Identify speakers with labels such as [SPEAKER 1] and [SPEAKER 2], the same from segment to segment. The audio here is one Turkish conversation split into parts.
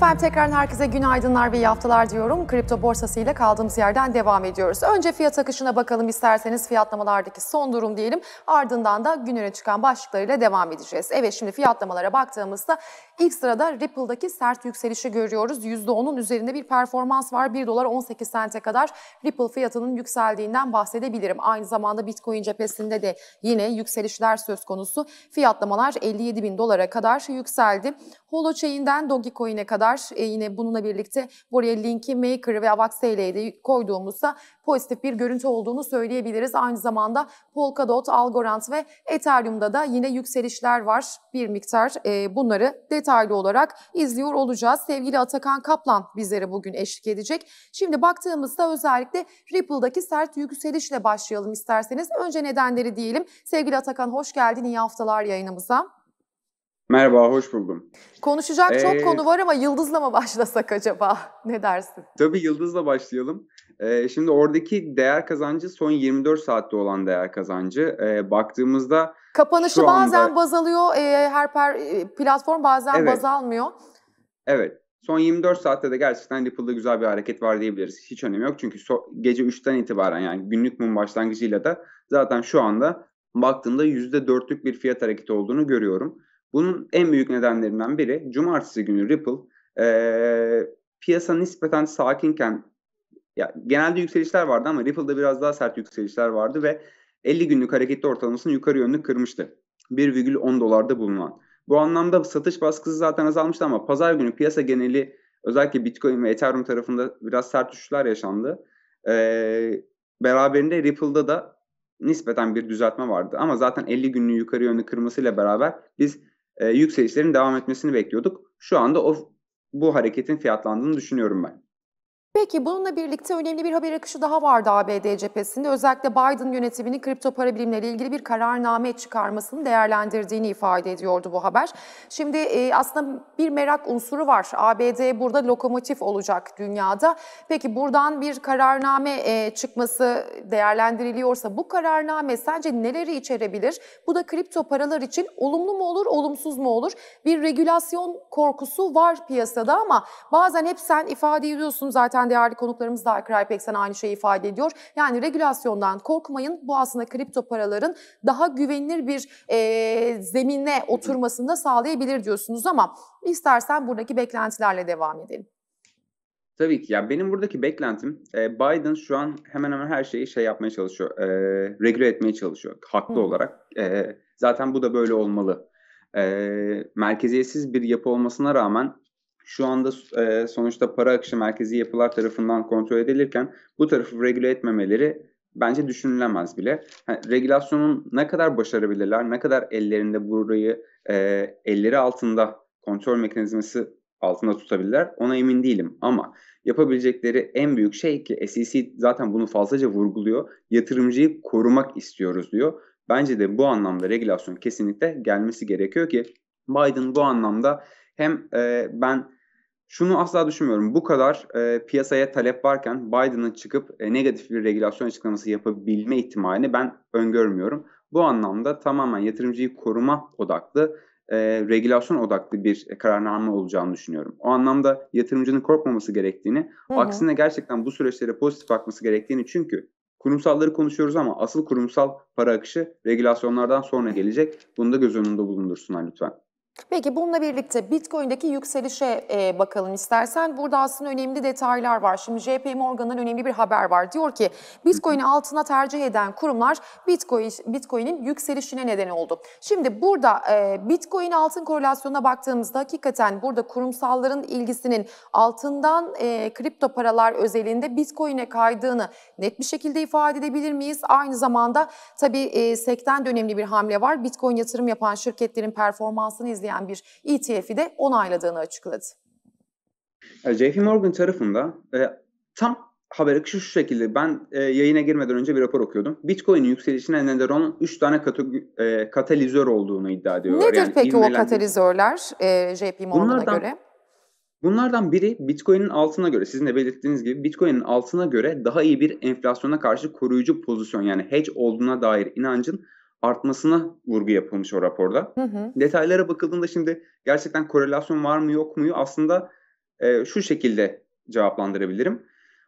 [SPEAKER 1] Efendim tekrar herkese günaydınlar ve haftalar diyorum. Kripto borsası ile kaldığımız yerden devam ediyoruz. Önce fiyat akışına bakalım isterseniz fiyatlamalardaki son durum diyelim. Ardından da gün öne çıkan başlıklarıyla devam edeceğiz. Evet şimdi fiyatlamalara baktığımızda İlk sırada Ripple'daki sert yükselişi görüyoruz. %10'un üzerinde bir performans var. 1 dolar 18 sente kadar Ripple fiyatının yükseldiğinden bahsedebilirim. Aynı zamanda Bitcoin cephesinde de yine yükselişler söz konusu. Fiyatlamalar 57 bin dolara kadar yükseldi. Holochain'den Dogecoin'e kadar e, yine bununla birlikte buraya linki Maker ve Avax TL'yi de koyduğumuzda pozitif bir görüntü olduğunu söyleyebiliriz. Aynı zamanda Polkadot, Algorand ve Ethereum'da da yine yükselişler var. Bir miktar e, bunları detaylı detaylı olarak izliyor olacağız. Sevgili Atakan Kaplan bizlere bugün eşlik edecek. Şimdi baktığımızda özellikle Ripple'daki sert yükselişle başlayalım isterseniz. Önce nedenleri diyelim. Sevgili Atakan hoş geldin. İyi haftalar yayınımıza.
[SPEAKER 2] Merhaba, hoş buldum.
[SPEAKER 1] Konuşacak ee, çok konu var ama Yıldız'la mı başlasak acaba? Ne dersin?
[SPEAKER 2] Tabii Yıldız'la başlayalım. Ee, şimdi oradaki değer kazancı son 24 saatte olan değer kazancı. Ee, baktığımızda
[SPEAKER 1] Kapanışı Şu bazen anda... baz alıyor ee, e, her per, platform bazen evet. baz almıyor.
[SPEAKER 2] Evet. Son 24 saatte de gerçekten Ripple'da güzel bir hareket var diyebiliriz. Hiç önemi yok çünkü so- gece 3'ten itibaren yani günlük mum başlangıcıyla da zaten şu anda baktığımda %4'lük bir fiyat hareketi olduğunu görüyorum. Bunun en büyük nedenlerinden biri cumartesi günü Ripple ee, piyasa nispeten sakinken ya genelde yükselişler vardı ama Ripple'da biraz daha sert yükselişler vardı ve 50 günlük hareketli ortalamasını yukarı yönlü kırmıştı. 1,10 dolarda bulunan. Bu anlamda satış baskısı zaten azalmıştı ama pazar günü piyasa geneli özellikle Bitcoin ve Ethereum tarafında biraz sert düşüşler yaşandı. Ee, beraberinde Ripple'da da nispeten bir düzeltme vardı. Ama zaten 50 günlük yukarı yönlü kırmasıyla beraber biz e, yükselişlerin devam etmesini bekliyorduk. Şu anda o bu hareketin fiyatlandığını düşünüyorum ben.
[SPEAKER 1] Peki bununla birlikte önemli bir haber akışı daha vardı ABD cephesinde. Özellikle Biden yönetiminin kripto para birimleriyle ilgili bir kararname çıkarmasını değerlendirdiğini ifade ediyordu bu haber. Şimdi e, aslında bir merak unsuru var. ABD burada lokomotif olacak dünyada. Peki buradan bir kararname e, çıkması değerlendiriliyorsa bu kararname sence neleri içerebilir? Bu da kripto paralar için olumlu mu olur, olumsuz mu olur? Bir regülasyon korkusu var piyasada ama bazen hep sen ifade ediyorsun zaten zaten değerli konuklarımız da Akraypek'ten aynı şeyi ifade ediyor. Yani regülasyondan korkmayın. Bu aslında kripto paraların daha güvenilir bir e, zemine oturmasını da sağlayabilir diyorsunuz ama istersen buradaki beklentilerle devam edelim.
[SPEAKER 2] Tabii ki. Yani benim buradaki beklentim Biden şu an hemen hemen her şeyi şey yapmaya çalışıyor. E, regüle etmeye çalışıyor. Haklı Hı. olarak. E, zaten bu da böyle olmalı. E, merkeziyetsiz bir yapı olmasına rağmen şu anda e, sonuçta para akışı merkezi yapılar tarafından kontrol edilirken bu tarafı regüle etmemeleri bence düşünülemez bile. Yani regülasyonun ne kadar başarabilirler, ne kadar ellerinde burayı e, elleri altında kontrol mekanizması altında tutabilirler ona emin değilim ama yapabilecekleri en büyük şey ki SEC zaten bunu fazlaca vurguluyor yatırımcıyı korumak istiyoruz diyor. Bence de bu anlamda regülasyon kesinlikle gelmesi gerekiyor ki Biden bu anlamda hem e, ben şunu asla düşünmüyorum. Bu kadar e, piyasaya talep varken Biden'ın çıkıp e, negatif bir regülasyon açıklaması yapabilme ihtimalini ben öngörmüyorum. Bu anlamda tamamen yatırımcıyı koruma odaklı, e, regülasyon odaklı bir kararname olacağını düşünüyorum. O anlamda yatırımcının korkmaması gerektiğini, hı hı. aksine gerçekten bu süreçlere pozitif bakması gerektiğini çünkü kurumsalları konuşuyoruz ama asıl kurumsal para akışı regülasyonlardan sonra gelecek. Bunu da göz önünde bulundursunlar lütfen.
[SPEAKER 1] Peki bununla birlikte Bitcoin'deki yükselişe e, bakalım istersen. Burada aslında önemli detaylar var. Şimdi JP Morgan'dan önemli bir haber var. Diyor ki Bitcoin'i altına tercih eden kurumlar Bitcoin Bitcoin'in yükselişine neden oldu. Şimdi burada e, Bitcoin altın korelasyonuna baktığımızda hakikaten burada kurumsalların ilgisinin altından e, kripto paralar özelinde Bitcoin'e kaydığını net bir şekilde ifade edebilir miyiz? Aynı zamanda tabii e, sekten de önemli bir hamle var. Bitcoin yatırım yapan şirketlerin performansını izleyen hedefleyen bir ETF'i de onayladığını açıkladı.
[SPEAKER 2] E, JP Morgan tarafında e, tam haber akışı şu şekilde. Ben e, yayına girmeden önce bir rapor okuyordum. Bitcoin'in yükselişine neden olan 3 tane kat, e, katalizör olduğunu iddia ediyorlar. Nedir yani peki o katalizörler
[SPEAKER 1] e, JP Morgan'a bunlardan, göre?
[SPEAKER 2] Bunlardan biri Bitcoin'in altına göre sizin de belirttiğiniz gibi Bitcoin'in altına göre daha iyi bir enflasyona karşı koruyucu pozisyon yani hedge olduğuna dair inancın artmasına vurgu yapılmış o raporda. Hı hı. Detaylara bakıldığında şimdi gerçekten korelasyon var mı yok muyu aslında e, şu şekilde cevaplandırabilirim.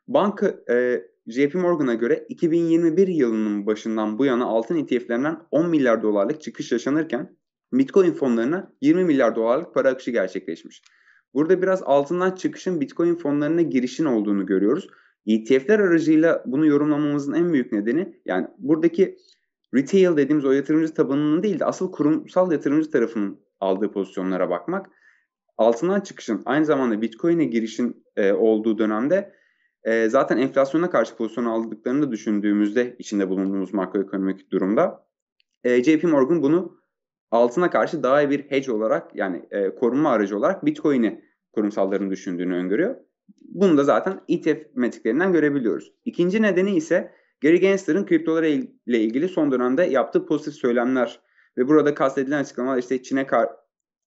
[SPEAKER 2] Banka e, JP Morgan'a göre 2021 yılının başından bu yana altın ETF'lerinden 10 milyar dolarlık çıkış yaşanırken Bitcoin fonlarına 20 milyar dolarlık para akışı gerçekleşmiş. Burada biraz altından çıkışın Bitcoin fonlarına girişin olduğunu görüyoruz. ETF'ler aracıyla bunu yorumlamamızın en büyük nedeni yani buradaki retail dediğimiz o yatırımcı tabanının değil de asıl kurumsal yatırımcı tarafının aldığı pozisyonlara bakmak. Altından çıkışın aynı zamanda Bitcoin'e girişin e, olduğu dönemde e, zaten enflasyona karşı pozisyon aldıklarını da düşündüğümüzde içinde bulunduğumuz makroekonomik durumda e, JP Morgan bunu altına karşı daha iyi bir hedge olarak yani e, korunma aracı olarak Bitcoin'i kurumsalların düşündüğünü öngörüyor. Bunu da zaten ETF metriklerinden görebiliyoruz. İkinci nedeni ise Gary Gensler'ın kriptolar ile ilgili son dönemde yaptığı pozitif söylemler ve burada kastedilen açıklamalar işte Çin'e kar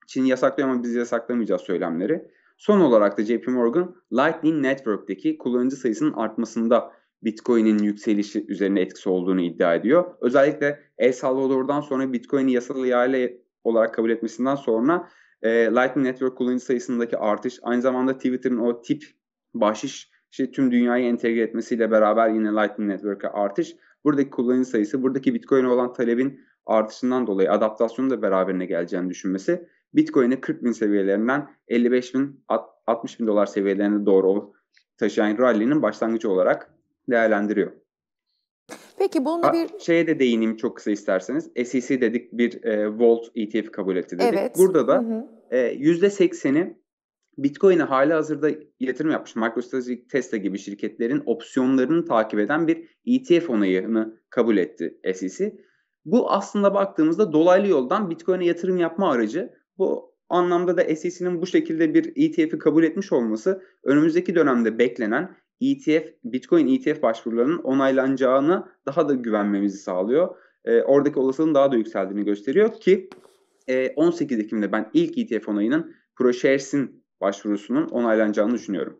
[SPEAKER 2] Çin yasaklıyor ama biz yasaklamayacağız söylemleri. Son olarak da JP Morgan Lightning Network'teki kullanıcı sayısının artmasında Bitcoin'in yükselişi üzerine etkisi olduğunu iddia ediyor. Özellikle El Salvador'dan sonra Bitcoin'i yasal ihale olarak kabul etmesinden sonra e, Lightning Network kullanıcı sayısındaki artış, aynı zamanda Twitter'ın o tip bahşiş işte tüm dünyayı entegre etmesiyle beraber yine Lightning Network'e artış. Buradaki kullanıcı sayısı, buradaki Bitcoin'e olan talebin artışından dolayı adaptasyonu da beraberine geleceğini düşünmesi Bitcoin'i 40 bin seviyelerinden 55 bin 60 bin dolar seviyelerine doğru taşıyan rally'nin başlangıcı olarak değerlendiriyor.
[SPEAKER 1] Peki bununla bir...
[SPEAKER 2] Şeye de değineyim çok kısa isterseniz. SEC dedik bir e, Volt ETF kabul etti dedik. Evet. Burada da hı hı. e, %80'i Bitcoin'e hala hazırda yatırım yapmış MicroStrategy, Tesla gibi şirketlerin opsiyonlarını takip eden bir ETF onayını kabul etti SEC. Bu aslında baktığımızda dolaylı yoldan Bitcoin'e yatırım yapma aracı. Bu anlamda da SEC'nin bu şekilde bir ETF'i kabul etmiş olması önümüzdeki dönemde beklenen ETF, Bitcoin ETF başvurularının onaylanacağını daha da güvenmemizi sağlıyor. E, oradaki olasılığın daha da yükseldiğini gösteriyor ki e, 18 Ekim'de ben ilk ETF onayının ProShares'in başvurusunun onaylanacağını düşünüyorum.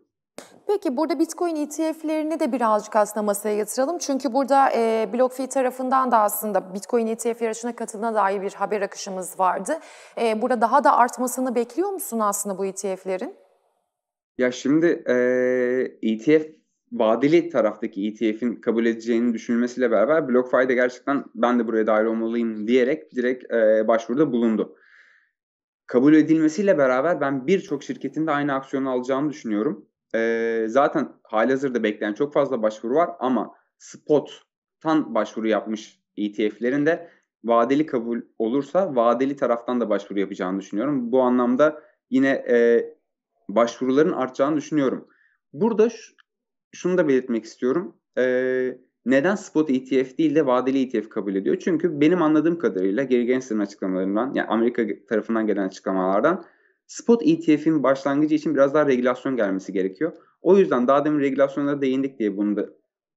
[SPEAKER 1] Peki burada Bitcoin ETF'lerini de birazcık aslında masaya yatıralım. Çünkü burada e, BlockFi tarafından da aslında Bitcoin ETF yarışına katılına dair bir haber akışımız vardı. E, burada daha da artmasını bekliyor musun aslında bu ETF'lerin?
[SPEAKER 2] Ya şimdi e, ETF vadeli taraftaki ETF'in kabul edeceğini düşünülmesiyle beraber BlockFi'de gerçekten ben de buraya dahil olmalıyım diyerek direkt e, başvuruda bulundu kabul edilmesiyle beraber ben birçok şirketin de aynı aksiyonu alacağını düşünüyorum. E, zaten halihazırda bekleyen çok fazla başvuru var ama spot'tan başvuru yapmış ETF'lerin de vadeli kabul olursa vadeli taraftan da başvuru yapacağını düşünüyorum. Bu anlamda yine e, başvuruların artacağını düşünüyorum. Burada şunu da belirtmek istiyorum. E, neden spot ETF değil de vadeli ETF kabul ediyor? Çünkü benim anladığım kadarıyla Gary Gensler'ın açıklamalarından yani Amerika tarafından gelen açıklamalardan spot ETF'in başlangıcı için biraz daha regülasyon gelmesi gerekiyor. O yüzden daha demin regülasyonlara değindik diye bunu da,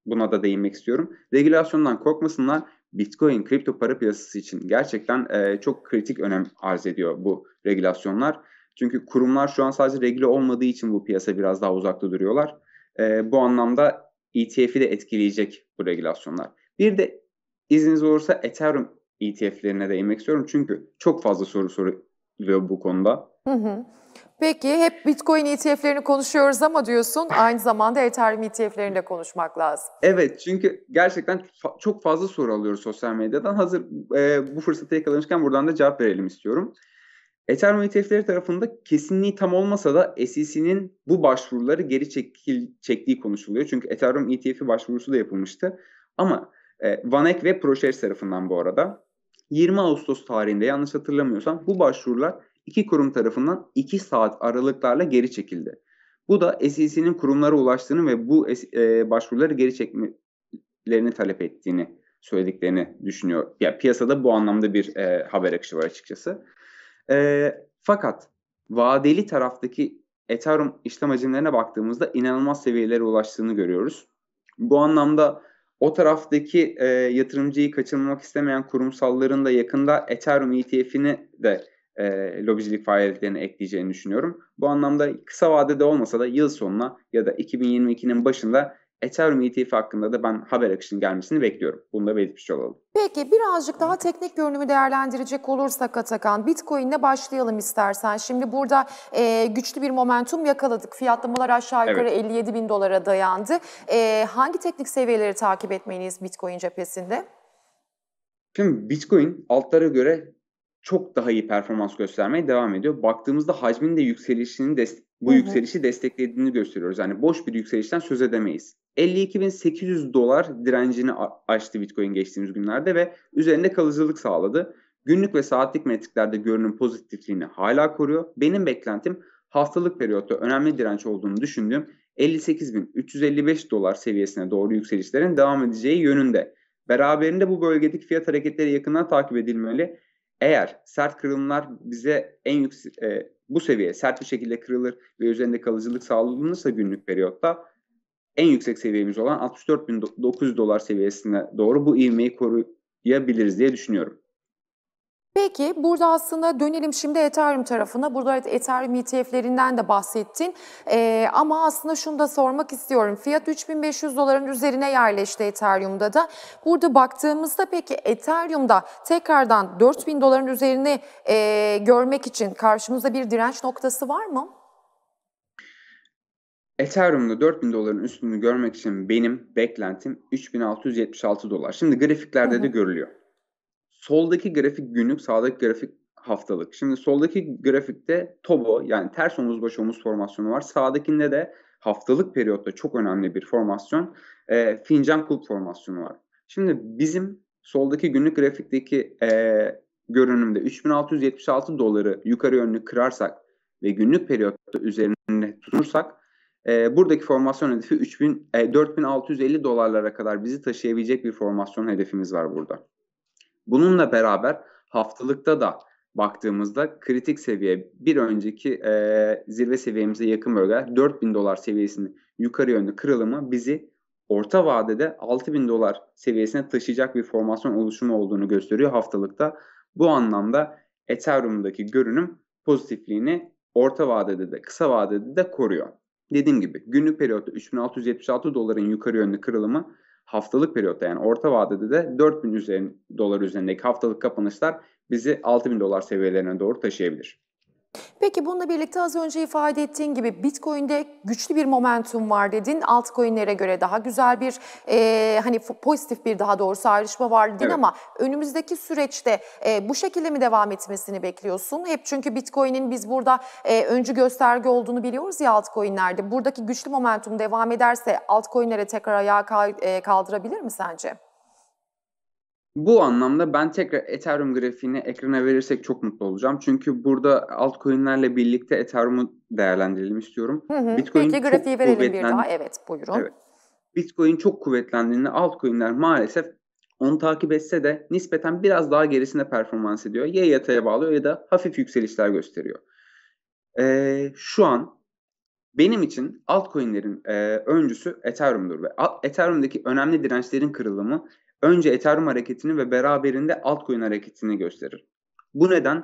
[SPEAKER 2] buna da değinmek istiyorum. Regülasyondan korkmasınlar. Bitcoin kripto para piyasası için gerçekten e, çok kritik önem arz ediyor bu regülasyonlar. Çünkü kurumlar şu an sadece regüle olmadığı için bu piyasa biraz daha uzakta duruyorlar. E, bu anlamda ETF'i de etkileyecek bu regülasyonlar. Bir de izniniz olursa Ethereum ETF'lerine değinmek istiyorum. Çünkü çok fazla soru soruluyor bu konuda.
[SPEAKER 1] Hı hı. Peki hep Bitcoin ETF'lerini konuşuyoruz ama diyorsun aynı zamanda Ethereum ETF'lerini de konuşmak lazım.
[SPEAKER 2] Evet çünkü gerçekten fa- çok fazla soru alıyoruz sosyal medyadan. Hazır e, bu fırsatı yakalamışken buradan da cevap verelim istiyorum. Ethereum ETF'leri tarafında kesinliği tam olmasa da SEC'nin bu başvuruları geri çekil, çektiği konuşuluyor. Çünkü Ethereum ETF'i başvurusu da yapılmıştı. Ama e, Vanek ve ProShares tarafından bu arada 20 Ağustos tarihinde yanlış hatırlamıyorsam bu başvurular iki kurum tarafından 2 saat aralıklarla geri çekildi. Bu da SEC'nin kurumlara ulaştığını ve bu e, başvuruları geri çekmelerini talep ettiğini söylediklerini düşünüyor. Ya yani piyasada bu anlamda bir e, haber akışı var açıkçası. E, fakat vadeli taraftaki Ethereum işlem hacimlerine baktığımızda inanılmaz seviyelere ulaştığını görüyoruz. Bu anlamda o taraftaki e, yatırımcıyı kaçırmak istemeyen kurumsalların da yakında Ethereum ETF'ini de e, lobicilik faaliyetlerine ekleyeceğini düşünüyorum. Bu anlamda kısa vadede olmasa da yıl sonuna ya da 2022'nin başında Ethereum ETF hakkında da ben haber akışının gelmesini bekliyorum. Bunu da belirtmiş olalım.
[SPEAKER 1] Peki birazcık daha teknik görünümü değerlendirecek olursak Atakan, Bitcoin'le başlayalım istersen. Şimdi burada e, güçlü bir momentum yakaladık. Fiyatlamalar aşağı yukarı evet. 57 bin dolara dayandı. E, hangi teknik seviyeleri takip etmeliyiz Bitcoin cephesinde?
[SPEAKER 2] Şimdi Bitcoin altlara göre çok daha iyi performans göstermeye devam ediyor. Baktığımızda hacmin de yükselişinin bu yükselişi desteklediğini gösteriyoruz. Yani boş bir yükselişten söz edemeyiz. 52.800 dolar direncini aştı Bitcoin geçtiğimiz günlerde ve üzerinde kalıcılık sağladı. Günlük ve saatlik metriklerde görünüm pozitifliğini hala koruyor. Benim beklentim haftalık periyotta önemli direnç olduğunu düşündüğüm 58.355 dolar seviyesine doğru yükselişlerin devam edeceği yönünde. Beraberinde bu bölgedeki fiyat hareketleri yakından takip edilmeli. Eğer sert kırılımlar bize en yüksek e, bu seviye sert bir şekilde kırılır ve üzerinde kalıcılık sağlanırsa günlük periyotta en yüksek seviyemiz olan 64.900 dolar seviyesine doğru bu ivmeyi koruyabiliriz diye düşünüyorum.
[SPEAKER 1] Peki burada aslında dönelim şimdi Ethereum tarafına. Burada Ethereum ETF'lerinden de bahsettin. Ee, ama aslında şunu da sormak istiyorum. Fiyat 3500 doların üzerine yerleşti Ethereum'da da. Burada baktığımızda peki Ethereum'da tekrardan 4000 doların üzerine e, görmek için karşımızda bir direnç noktası var mı?
[SPEAKER 2] Ethereum'da 4000 doların üstünü görmek için benim beklentim 3676 dolar. Şimdi grafiklerde Hı-hı. de görülüyor. Soldaki grafik günlük, sağdaki grafik haftalık. Şimdi soldaki grafikte Tobo yani ters omuz baş omuz formasyonu var. Sağdakinde de haftalık periyotta çok önemli bir formasyon. E, fincan kulp formasyonu var. Şimdi bizim soldaki günlük grafikteki e, görünümde 3676 doları yukarı yönlü kırarsak ve günlük periyotta üzerinde tutursak e, buradaki formasyon hedefi 3000, e, 4650 dolarlara kadar bizi taşıyabilecek bir formasyon hedefimiz var burada. Bununla beraber haftalıkta da baktığımızda kritik seviye bir önceki e, zirve seviyemize yakın bölge 4000 dolar seviyesinin yukarı yönlü kırılımı bizi orta vadede 6000 dolar seviyesine taşıyacak bir formasyon oluşumu olduğunu gösteriyor haftalıkta. Bu anlamda Ethereum'daki görünüm pozitifliğini orta vadede de kısa vadede de koruyor. Dediğim gibi günlük periyotta 3676 doların yukarı yönlü kırılımı haftalık periyotta yani orta vadede de 4000 üzerin, dolar üzerindeki haftalık kapanışlar bizi 6000 dolar seviyelerine doğru taşıyabilir.
[SPEAKER 1] Peki bununla birlikte az önce ifade ettiğin gibi Bitcoin'de güçlü bir momentum var dedin. Altcoin'lere göre daha güzel bir e, hani pozitif bir daha doğrusu ayrışma var dedin evet. ama önümüzdeki süreçte e, bu şekilde mi devam etmesini bekliyorsun? Hep çünkü Bitcoin'in biz burada e, öncü gösterge olduğunu biliyoruz ya altcoin'lerde. Buradaki güçlü momentum devam ederse altcoin'lere tekrar ayağa kaldırabilir mi sence?
[SPEAKER 2] Bu anlamda ben tekrar Ethereum grafiğini ekrana verirsek çok mutlu olacağım. Çünkü burada altcoin'lerle birlikte Ethereum'u değerlendirelim istiyorum. Hı hı. Bitcoin Peki grafiği verelim kuvvetlen... bir daha. Evet buyurun. Evet. Bitcoin çok kuvvetlendiğinde altcoin'ler maalesef onu takip etse de nispeten biraz daha gerisinde performans ediyor. Ya yataya bağlıyor ya da hafif yükselişler gösteriyor. Ee, şu an benim için altcoin'lerin e, öncüsü Ethereum'dur ve Ethereum'daki önemli dirençlerin kırılımı önce Ethereum hareketini ve beraberinde altcoin hareketini gösterir. Bu neden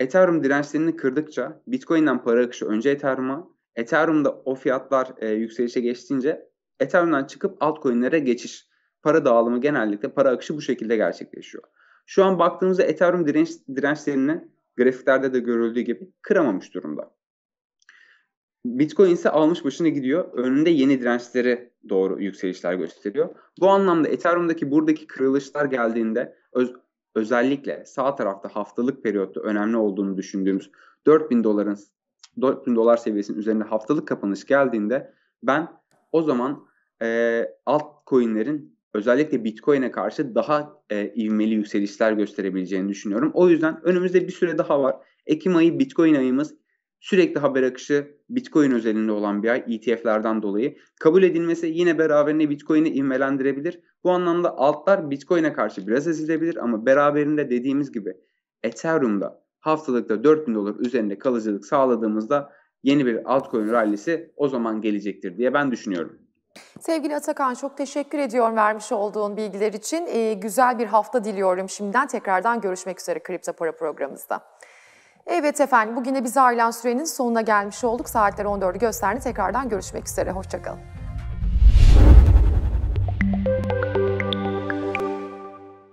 [SPEAKER 2] Ethereum dirençlerini kırdıkça Bitcoin'den para akışı önce Ethereum'a, Ethereum'da o fiyatlar e, yükselişe geçtiğince Ethereum'dan çıkıp altcoin'lere geçiş. Para dağılımı genellikle para akışı bu şekilde gerçekleşiyor. Şu an baktığımızda Ethereum direnç, dirençlerini grafiklerde de görüldüğü gibi kıramamış durumda. Bitcoin ise almış başına gidiyor. Önünde yeni dirençleri doğru yükselişler gösteriyor. Bu anlamda Ethereum'daki buradaki kırılışlar geldiğinde öz, özellikle sağ tarafta haftalık periyotta önemli olduğunu düşündüğümüz 4000 doların 4000 dolar seviyesinin üzerinde haftalık kapanış geldiğinde ben o zaman e, altcoin'lerin özellikle Bitcoin'e karşı daha e, ivmeli yükselişler gösterebileceğini düşünüyorum. O yüzden önümüzde bir süre daha var. Ekim ayı Bitcoin ayımız Sürekli haber akışı Bitcoin özelinde olan bir ay ETF'lerden dolayı. Kabul edilmesi yine beraberinde Bitcoin'i ivmelendirebilir. Bu anlamda altlar Bitcoin'e karşı biraz ezilebilir ama beraberinde dediğimiz gibi Ethereum'da haftalıkta 4000 dolar üzerinde kalıcılık sağladığımızda yeni bir altcoin rallisi o zaman gelecektir diye ben düşünüyorum.
[SPEAKER 1] Sevgili Atakan çok teşekkür ediyorum vermiş olduğun bilgiler için. Ee, güzel bir hafta diliyorum şimdiden. Tekrardan görüşmek üzere Kripto Para programımızda. Evet efendim bugüne bize ayrılan sürenin sonuna gelmiş olduk. Saatler 14'ü gösterdi. Tekrardan görüşmek üzere. Hoşçakalın.